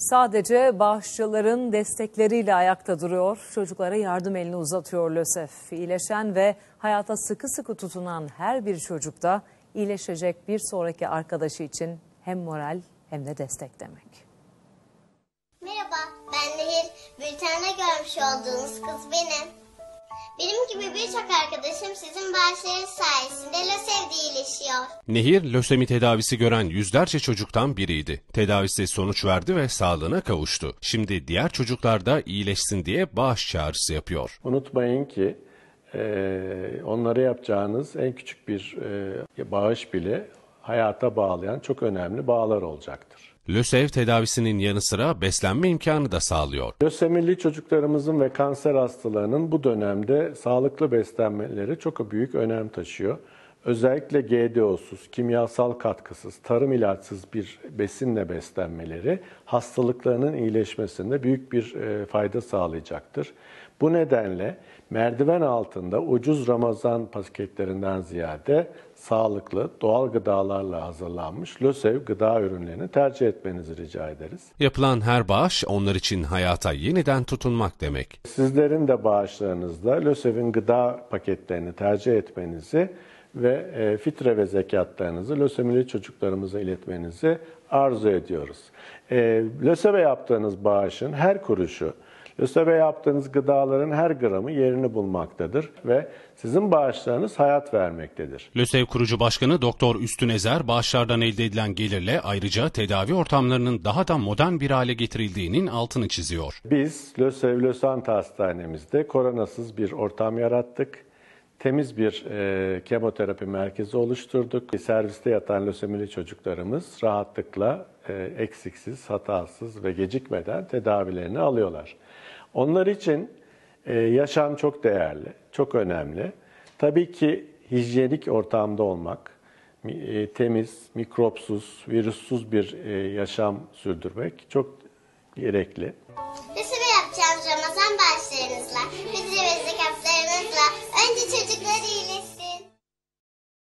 Sadece bağışçıların destekleriyle ayakta duruyor, çocuklara yardım elini uzatıyor LÖSEF. İyileşen ve hayata sıkı sıkı tutunan her bir çocuk da iyileşecek bir sonraki arkadaşı için hem moral hem de destek demek. Merhaba, ben Nehir. Bülten'de görmüş olduğunuz kız benim. Benim gibi birçok arkadaşım sizin bağışlarınız sayesinde LÖSEV iyileşiyor. Nehir, lösemi tedavisi gören yüzlerce çocuktan biriydi. Tedavisi sonuç verdi ve sağlığına kavuştu. Şimdi diğer çocuklar da iyileşsin diye bağış çağrısı yapıyor. Unutmayın ki e, onlara yapacağınız en küçük bir e, bağış bile hayata bağlayan çok önemli bağlar olacaktır. LÖSEV tedavisinin yanı sıra beslenme imkanı da sağlıyor. Lösemili çocuklarımızın ve kanser hastalarının bu dönemde sağlıklı beslenmeleri çok büyük önem taşıyor özellikle GDO'suz, kimyasal katkısız, tarım ilaçsız bir besinle beslenmeleri hastalıklarının iyileşmesinde büyük bir e, fayda sağlayacaktır. Bu nedenle merdiven altında ucuz Ramazan paketlerinden ziyade sağlıklı, doğal gıdalarla hazırlanmış LÖSEV gıda ürünlerini tercih etmenizi rica ederiz. Yapılan her bağış onlar için hayata yeniden tutunmak demek. Sizlerin de bağışlarınızla LÖSEV'in gıda paketlerini tercih etmenizi ve e, fitre ve zekatlarınızı lösemili çocuklarımıza iletmenizi arzu ediyoruz. E, lösebe yaptığınız bağışın her kuruşu, lösebe yaptığınız gıdaların her gramı yerini bulmaktadır ve sizin bağışlarınız hayat vermektedir. LÖSEV kurucu başkanı Doktor Üstün Ezer bağışlardan elde edilen gelirle ayrıca tedavi ortamlarının daha da modern bir hale getirildiğinin altını çiziyor. Biz LÖSEV Lösanta Hastanemizde koronasız bir ortam yarattık temiz bir e, kemoterapi merkezi oluşturduk. Serviste yatan lösemili çocuklarımız rahatlıkla e, eksiksiz, hatasız ve gecikmeden tedavilerini alıyorlar. Onlar için e, yaşam çok değerli, çok önemli. Tabii ki hijyenik ortamda olmak, e, temiz, mikropsuz, virüssüz bir e, yaşam sürdürmek çok gerekli. Nasıl yapacağız Ramazan başlarınızla? Hücre